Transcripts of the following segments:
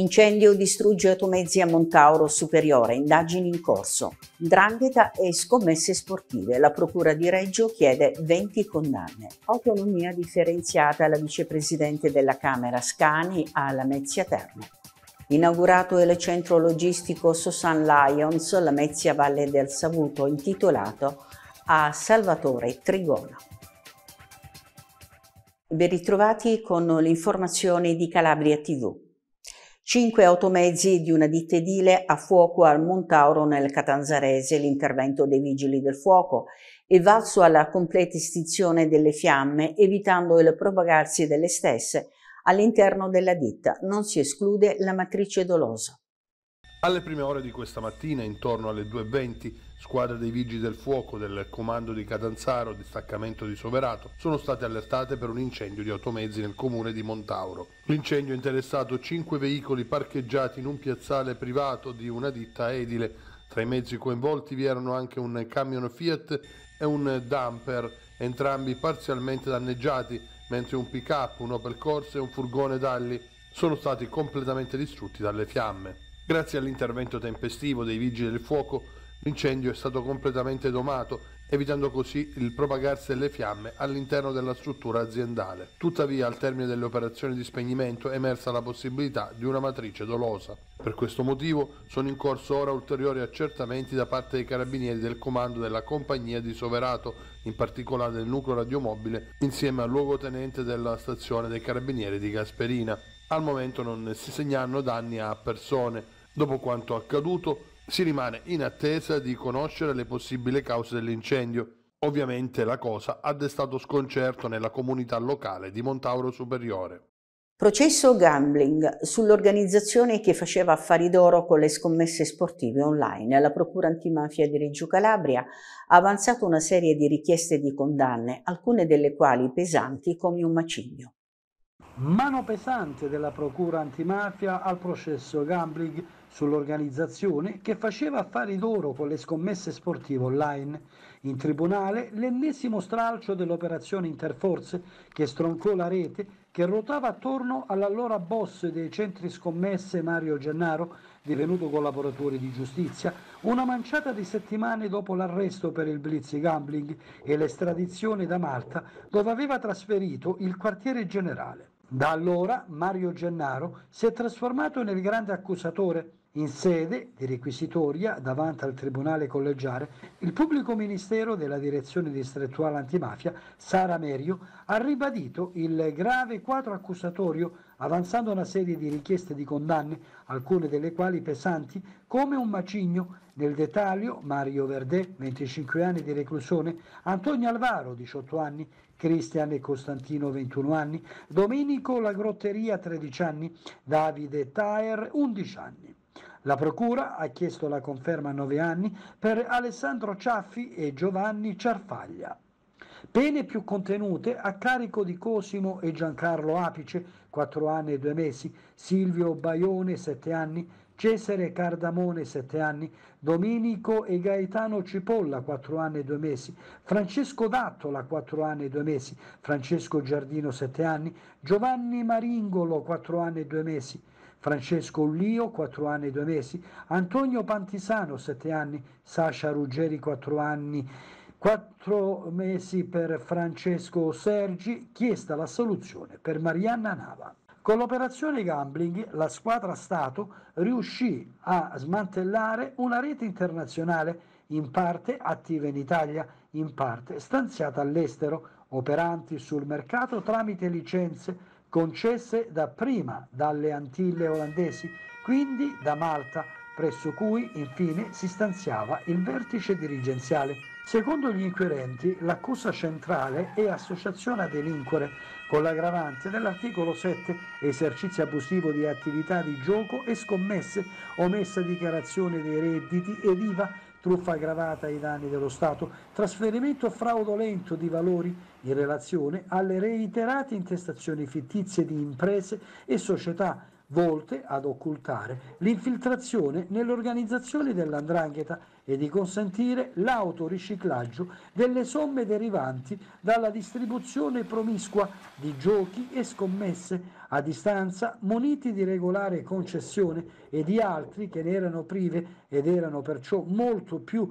Incendio distrugge automezzi a Montauro Superiore, indagini in corso. Drangheta e scommesse sportive. La Procura di Reggio chiede 20 condanne. Autonomia differenziata alla vicepresidente della Camera Scani a Lamezia Terme. Inaugurato il centro logistico Sosan Lions, Lamezia Valle del Savuto, intitolato a Salvatore Trigona. Ben ritrovati con le informazioni di Calabria TV. Cinque automezzi di una ditta edile a fuoco al Montauro nel Catanzarese, l'intervento dei vigili del fuoco, e valso alla completa estinzione delle fiamme, evitando il propagarsi delle stesse all'interno della ditta. Non si esclude la matrice dolosa. Alle prime ore di questa mattina, intorno alle 2.20, squadre dei vigili del fuoco del comando di Catanzaro, distaccamento di Soverato, sono state allertate per un incendio di automezzi nel comune di Montauro. L'incendio ha interessato 5 veicoli parcheggiati in un piazzale privato di una ditta edile. Tra i mezzi coinvolti vi erano anche un camion Fiat e un dumper, entrambi parzialmente danneggiati, mentre un pick-up, un Opel Corsa e un furgone Dalli sono stati completamente distrutti dalle fiamme. Grazie all'intervento tempestivo dei vigili del fuoco, l'incendio è stato completamente domato, evitando così il propagarsi delle fiamme all'interno della struttura aziendale. Tuttavia, al termine delle operazioni di spegnimento è emersa la possibilità di una matrice dolosa. Per questo motivo sono in corso ora ulteriori accertamenti da parte dei carabinieri del comando della compagnia di Soverato, in particolare del nucleo radiomobile, insieme al luogotenente della stazione dei carabinieri di Gasperina. Al momento non si segnano danni a persone, Dopo quanto accaduto, si rimane in attesa di conoscere le possibili cause dell'incendio. Ovviamente la cosa ha destato sconcerto nella comunità locale di Montauro Superiore. Processo gambling sull'organizzazione che faceva affari d'oro con le scommesse sportive online. La Procura antimafia di Reggio Calabria ha avanzato una serie di richieste di condanne, alcune delle quali pesanti come un macigno. Mano pesante della Procura antimafia al processo gambling sull'organizzazione che faceva affari d'oro con le scommesse sportive online. In tribunale l'ennesimo stralcio dell'operazione Interforce che stroncò la rete che ruotava attorno all'allora boss dei centri scommesse Mario Gennaro, divenuto collaboratore di giustizia, una manciata di settimane dopo l'arresto per il blitz gambling e l'estradizione da Malta dove aveva trasferito il quartiere generale. Da allora Mario Gennaro si è trasformato nel grande accusatore. In sede di requisitoria davanti al Tribunale Collegiare, il pubblico ministero della Direzione distrettuale antimafia, Sara Merio, ha ribadito il grave quadro accusatorio avanzando una serie di richieste di condanne, alcune delle quali pesanti, come un macigno. Nel dettaglio Mario Verdè, 25 anni di reclusione, Antonio Alvaro, 18 anni, Cristian e Costantino 21 anni, Domenico La Grotteria 13 anni, Davide Taer 11 anni. La Procura ha chiesto la conferma a 9 anni per Alessandro Ciaffi e Giovanni Ciarfaglia. Pene più contenute a carico di Cosimo e Giancarlo Apice, 4 anni e 2 mesi, Silvio Baione, 7 anni, Cesare Cardamone 7 anni, Domenico e Gaetano Cipolla 4 anni e 2 mesi, Francesco Dattola 4 anni e 2 mesi, Francesco Giardino 7 anni, Giovanni Maringolo 4 anni e 2 mesi, Francesco Ullio 4 anni e 2 mesi, Antonio Pantisano 7 anni, Sasha Ruggeri 4 anni 4 mesi per Francesco Sergi, chiesta la soluzione per Marianna Nava. Con l'operazione Gambling la squadra Stato riuscì a smantellare una rete internazionale in parte attiva in Italia, in parte stanziata all'estero, operanti sul mercato tramite licenze concesse dapprima dalle Antille olandesi, quindi da Malta, presso cui infine si stanziava il vertice dirigenziale. Secondo gli inquirenti, l'accusa centrale è associazione a delinquere, con l'aggravante dell'articolo 7 esercizio abusivo di attività di gioco e scommesse, omessa dichiarazione dei redditi ed IVA, truffa aggravata ai danni dello Stato, trasferimento fraudolento di valori in relazione alle reiterate intestazioni fittizie di imprese e società volte ad occultare l'infiltrazione nell'organizzazione dell'andrangheta e di consentire l'autoriciclaggio delle somme derivanti dalla distribuzione promiscua di giochi e scommesse a distanza muniti di regolare concessione e di altri che ne erano prive ed erano perciò molto più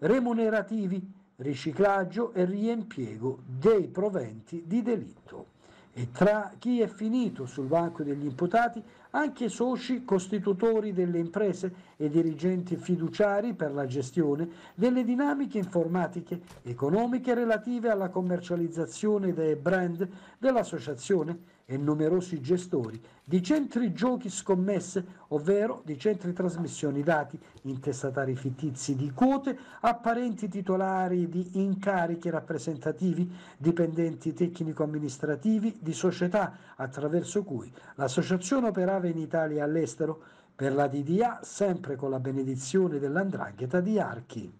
remunerativi riciclaggio e riempiego dei proventi di delitto e tra chi è finito sul banco degli imputati anche soci costitutori delle imprese e dirigenti fiduciari per la gestione delle dinamiche informatiche economiche relative alla commercializzazione dei brand dell'associazione e numerosi gestori di centri giochi scommesse, ovvero di centri trasmissioni dati, intestatari fittizi di quote, apparenti titolari di incarichi rappresentativi, dipendenti tecnico-amministrativi di società attraverso cui l'associazione operava in Italia e all'estero, per la DDA sempre con la benedizione dell'andrangheta di Archi.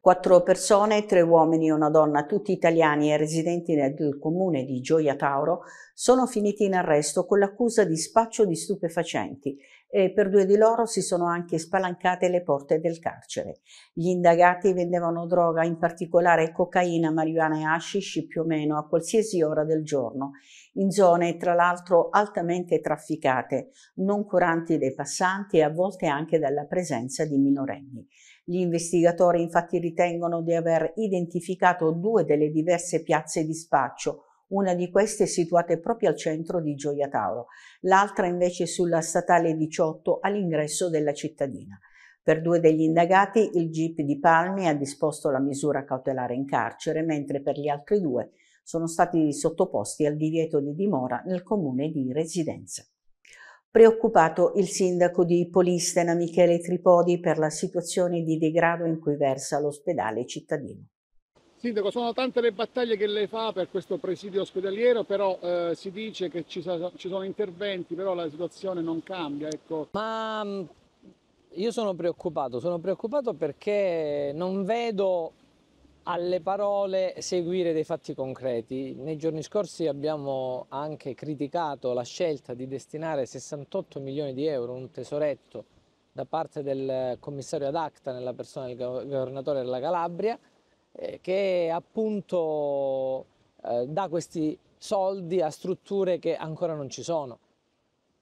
Quattro persone, tre uomini e una donna, tutti italiani e residenti nel comune di Gioia Tauro, sono finiti in arresto con l'accusa di spaccio di stupefacenti e per due di loro si sono anche spalancate le porte del carcere. Gli indagati vendevano droga, in particolare cocaina, marijuana e hashish più o meno a qualsiasi ora del giorno, in zone tra l'altro altamente trafficate, non curanti dei passanti e a volte anche dalla presenza di minorenni. Gli investigatori infatti ritengono di aver identificato due delle diverse piazze di spaccio, una di queste situate proprio al centro di Gioia Tauro, l'altra invece sulla statale 18 all'ingresso della cittadina. Per due degli indagati il GIP di Palmi ha disposto la misura cautelare in carcere, mentre per gli altri due sono stati sottoposti al divieto di dimora nel comune di residenza. Preoccupato il sindaco di Polistena Michele Tripodi per la situazione di degrado in cui versa l'ospedale cittadino. Sindaco, sono tante le battaglie che lei fa per questo presidio ospedaliero, però eh, si dice che ci, ci, sono interventi, però la situazione non cambia. Ecco. Ma mm, io sono preoccupato, sono preoccupato perché non vedo alle parole seguire dei fatti concreti. Nei giorni scorsi abbiamo anche criticato la scelta di destinare 68 milioni di euro, un tesoretto, da parte del commissario ad acta nella persona del governatore della Calabria, eh, che appunto eh, dà questi soldi a strutture che ancora non ci sono.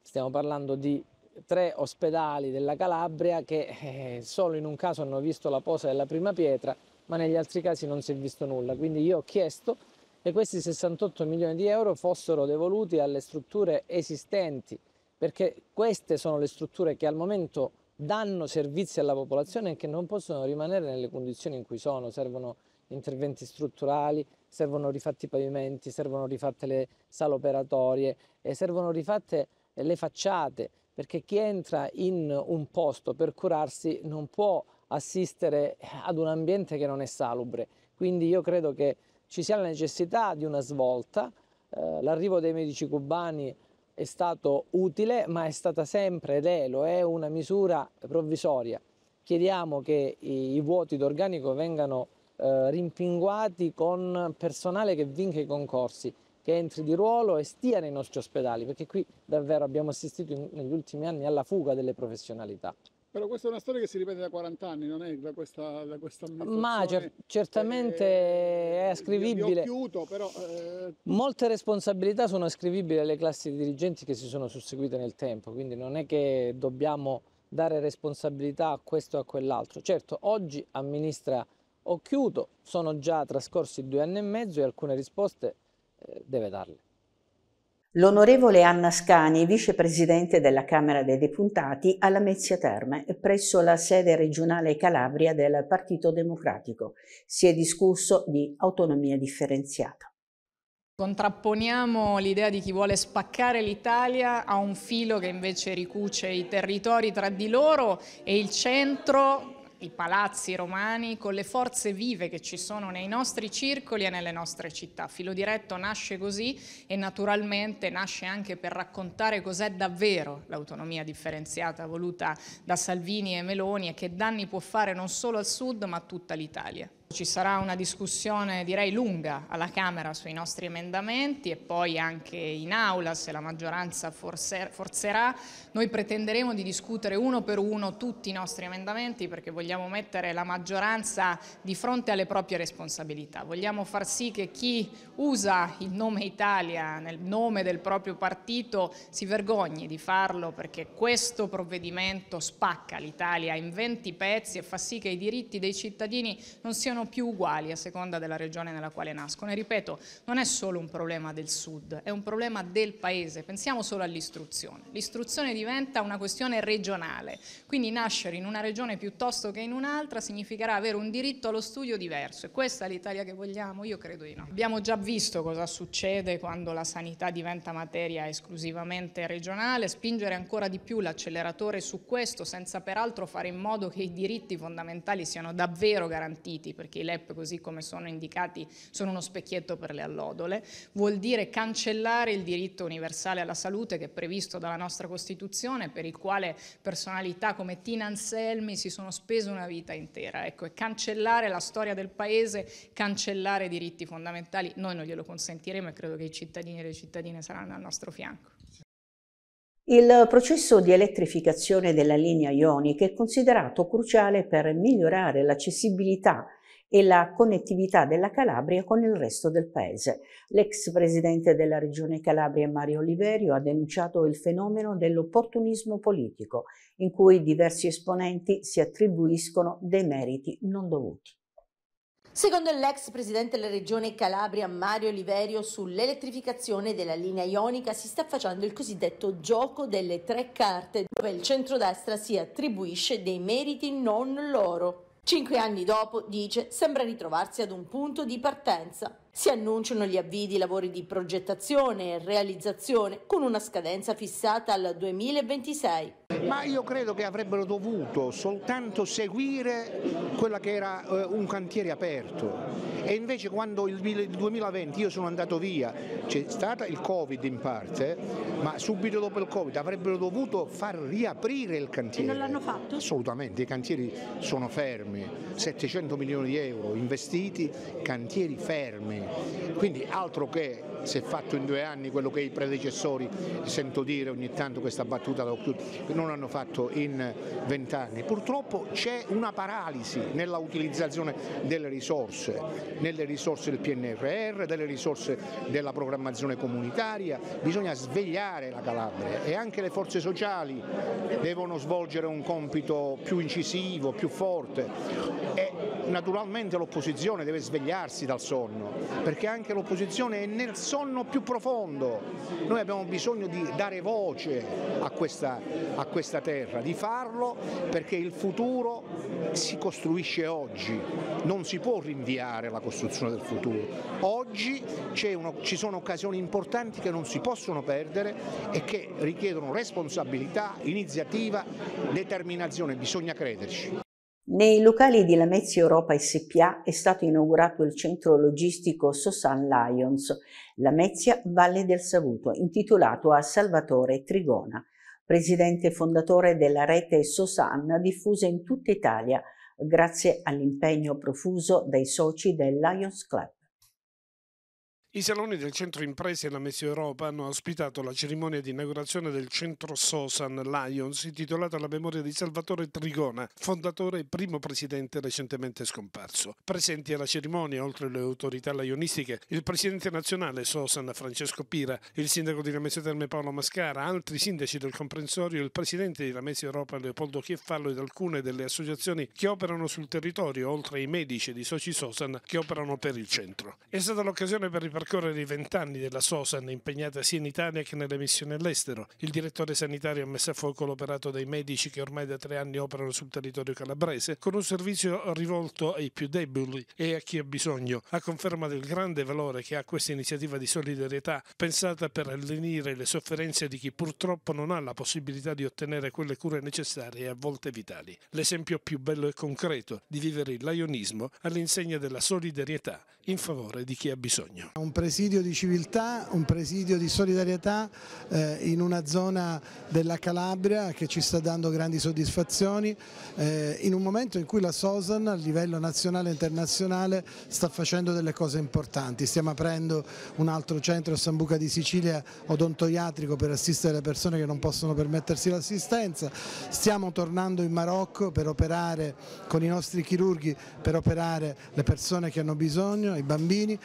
Stiamo parlando di tre ospedali della Calabria che eh, solo in un caso hanno visto la posa della prima pietra ma negli altri casi non si è visto nulla. Quindi io ho chiesto che questi 68 milioni di euro fossero devoluti alle strutture esistenti, perché queste sono le strutture che al momento danno servizi alla popolazione e che non possono rimanere nelle condizioni in cui sono, servono interventi strutturali, servono rifatti i pavimenti, servono rifatte le sale operatorie e servono rifatte le facciate, perché chi entra in un posto per curarsi non può assistere ad un ambiente che non è salubre. Quindi io credo che ci sia la necessità di una svolta. Eh, l'arrivo dei medici cubani è stato utile, ma è stata sempre ed è, lo è, una misura provvisoria. Chiediamo che i, vuoti d'organico vengano eh, rimpinguati con personale che vinca i concorsi, che entri di ruolo e stia nei nostri ospedali, perché qui davvero abbiamo assistito negli ultimi anni alla fuga delle professionalità. Però questa è una storia che si ripete da 40 anni, non è da questa, da questa Ma cer- certamente eh, è ascrivibile. Eh, occhiuto, però, eh... Molte responsabilità sono ascrivibili alle classi dirigenti che si sono susseguite nel tempo, quindi non è che dobbiamo dare responsabilità a questo o a quell'altro. Certo, oggi amministra Occhiuto, sono già trascorsi due anni e mezzo e alcune risposte eh, deve darle. L'onorevole Anna Scani, vicepresidente della Camera dei Deputati alla Mezzia Terme, presso la sede regionale Calabria del Partito Democratico, si è discusso di autonomia differenziata. Contrapponiamo l'idea di chi vuole spaccare l'Italia a un filo che invece ricuce i territori tra di loro e il centro i palazzi romani con le forze vive che ci sono nei nostri circoli e nelle nostre città. Filo diretto nasce così e naturalmente nasce anche per raccontare cos'è davvero l'autonomia differenziata voluta da Salvini e Meloni e che danni può fare non solo al sud ma a tutta l'Italia. Ci sarà una discussione direi lunga alla Camera sui nostri emendamenti e poi anche in aula se la maggioranza forzerà. Noi pretenderemo di discutere uno per uno tutti i nostri emendamenti perché vogliamo mettere la maggioranza di fronte alle proprie responsabilità. Vogliamo far sì che chi usa il nome Italia nel nome del proprio partito si vergogni di farlo perché questo provvedimento spacca l'Italia in 20 pezzi e fa sì che i diritti dei cittadini non siano siano più uguali a seconda della regione nella quale nascono. E ripeto, non è solo un problema del sud, è un problema del paese. Pensiamo solo all'istruzione. L'istruzione diventa una questione regionale, quindi nascere in una regione piuttosto che in un'altra significherà avere un diritto allo studio diverso. E questa è l'Italia che vogliamo? Io credo di no. Abbiamo già visto cosa succede quando la sanità diventa materia esclusivamente regionale, spingere ancora di più l'acceleratore su questo senza peraltro fare in modo che i diritti fondamentali siano davvero garantiti perché i LEP così come sono indicati sono uno specchietto per le allodole, vuol dire cancellare il diritto universale alla salute che è previsto dalla nostra Costituzione per il quale personalità come Tina Anselmi si sono spese una vita intera. Ecco, e cancellare la storia del Paese, cancellare diritti fondamentali, noi non glielo consentiremo e credo che i cittadini e le cittadine saranno al nostro fianco. Il processo di elettrificazione della linea ionica è considerato cruciale per migliorare l'accessibilità e la connettività della Calabria con il resto del paese. L'ex presidente della regione Calabria Mario Oliverio ha denunciato il fenomeno dell'opportunismo politico in cui diversi esponenti si attribuiscono dei meriti non dovuti. Secondo l'ex presidente della regione Calabria Mario Oliverio sull'elettrificazione della linea ionica si sta facendo il cosiddetto gioco delle tre carte dove il centrodestra si attribuisce dei meriti non loro. Cinque anni dopo, dice, sembra ritrovarsi ad un punto di partenza. Si annunciano gli avvii di lavori di progettazione e realizzazione con una scadenza fissata al 2026 ma io credo che avrebbero dovuto soltanto seguire quello che era eh, un cantiere aperto e invece quando il 2020 io sono andato via, c'è stato il Covid in parte, ma subito dopo il Covid avrebbero dovuto far riaprire il cantiere. E non l'hanno fatto? Assolutamente, i cantieri sono fermi, 700 milioni di euro investiti, cantieri fermi, quindi altro che se fatto in due anni quello che i predecessori sento dire ogni tanto questa battuta, non non hanno fatto in vent'anni. Purtroppo c'è una paralisi nella utilizzazione delle risorse, nelle risorse del PNRR, delle risorse della programmazione comunitaria, bisogna svegliare la Calabria e anche le forze sociali devono svolgere un compito più incisivo, più forte. E naturalmente l'opposizione deve svegliarsi dal sonno, perché anche l'opposizione è nel sonno più profondo. Noi abbiamo bisogno di dare voce a questa, a questa terra, di farlo perché il futuro si costruisce oggi, non si può rinviare la costruzione del futuro. Oggi uno, ci sono occasioni importanti che non si possono perdere e che richiedono responsabilità, iniziativa, determinazione, bisogna crederci. Nei locali di Lamezia Europa SPA è stato inaugurato il centro logistico Sosan Lions, Lamezia Valle del Savuto, intitolato a Salvatore Trigona, presidente fondatore della rete Sosan diffusa in tutta Italia grazie all'impegno profuso dai soci del Lions Club. I saloni del centro imprese e la Messia Europa hanno ospitato la cerimonia di inaugurazione del centro Sosan Lions, intitolata alla memoria di Salvatore Trigona, fondatore e primo presidente recentemente scomparso. Presenti alla cerimonia, oltre alle autorità laionistiche, il presidente nazionale Sosan Francesco Pira, il sindaco di La Messia Terme Paolo Mascara, altri sindaci del comprensorio, il presidente di Messia Europa Leopoldo Chieffallo ed alcune delle associazioni che operano sul territorio, oltre ai medici di soci Sosan che operano per il centro. È stata l'occasione per ripartire ripercorrere i vent'anni della Sosan impegnata sia in Italia che nelle missioni all'estero. Il direttore sanitario ha messo a fuoco l'operato dei medici che ormai da tre anni operano sul territorio calabrese, con un servizio rivolto ai più deboli e a chi ha bisogno, a conferma del grande valore che ha questa iniziativa di solidarietà pensata per allenire le sofferenze di chi purtroppo non ha la possibilità di ottenere quelle cure necessarie e a volte vitali. L'esempio più bello e concreto di vivere il laionismo all'insegna della solidarietà in favore di chi ha bisogno un presidio di civiltà, un presidio di solidarietà eh, in una zona della Calabria che ci sta dando grandi soddisfazioni, eh, in un momento in cui la Sosan a livello nazionale e internazionale sta facendo delle cose importanti, stiamo aprendo un altro centro a San Buca di Sicilia odontoiatrico per assistere le persone che non possono permettersi l'assistenza, stiamo tornando in Marocco per operare con i nostri chirurghi, per operare le persone che hanno bisogno, i bambini,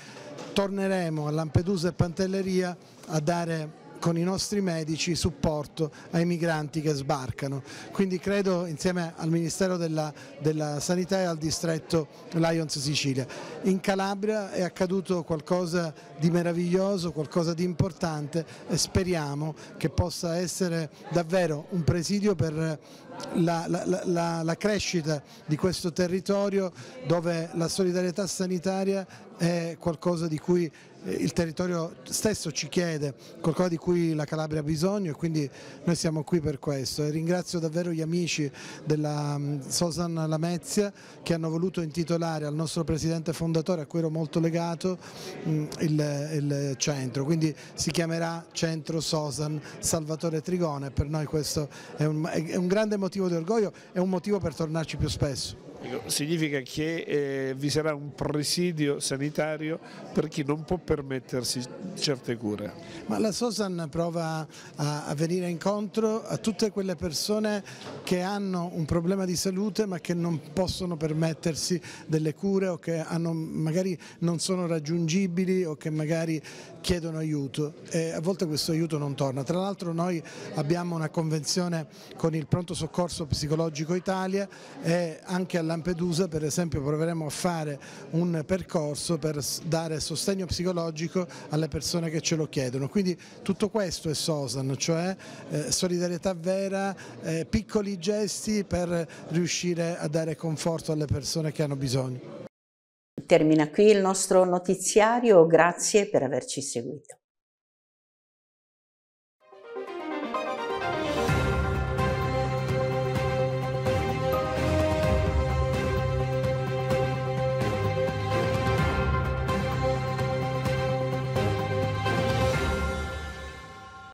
torneremo torneremo a Lampedusa e Pantelleria a dare con i nostri medici supporto ai migranti che sbarcano. Quindi credo insieme al Ministero della, della, Sanità e al distretto Lions Sicilia. In Calabria è accaduto qualcosa di meraviglioso, qualcosa di importante e speriamo che possa essere davvero un presidio per la, la, la, la, crescita di questo territorio dove la solidarietà sanitaria è qualcosa di cui eh, il territorio stesso ci chiede, qualcosa di cui la Calabria ha bisogno e quindi noi siamo qui per questo. E ringrazio davvero gli amici della mm, Sosan Lamezia che hanno voluto intitolare al nostro presidente fondatore, a cui ero molto legato, mm, il, il centro, quindi si chiamerà Centro Sosan Salvatore Trigone, per noi questo è un, è un grande motivo di orgoglio, è un motivo per tornarci più spesso. Ecco, significa che eh, vi sarà un presidio sanitario per chi non può permettersi certe cure. Ma la Sosan prova a, a venire incontro a tutte quelle persone che hanno un problema di salute ma che non possono permettersi delle cure o che hanno, magari non sono raggiungibili o che magari chiedono aiuto e a volte questo aiuto non torna. Tra l'altro noi abbiamo una convenzione con il pronto soccorso psicologico Italia e anche alla Lampedusa per esempio proveremo a fare un percorso per dare sostegno psicologico alle persone che ce lo chiedono. Quindi tutto questo è SOSAN, cioè eh, solidarietà vera, eh, piccoli gesti per riuscire a dare conforto alle persone che hanno bisogno. Termina qui il nostro notiziario, grazie per averci seguito.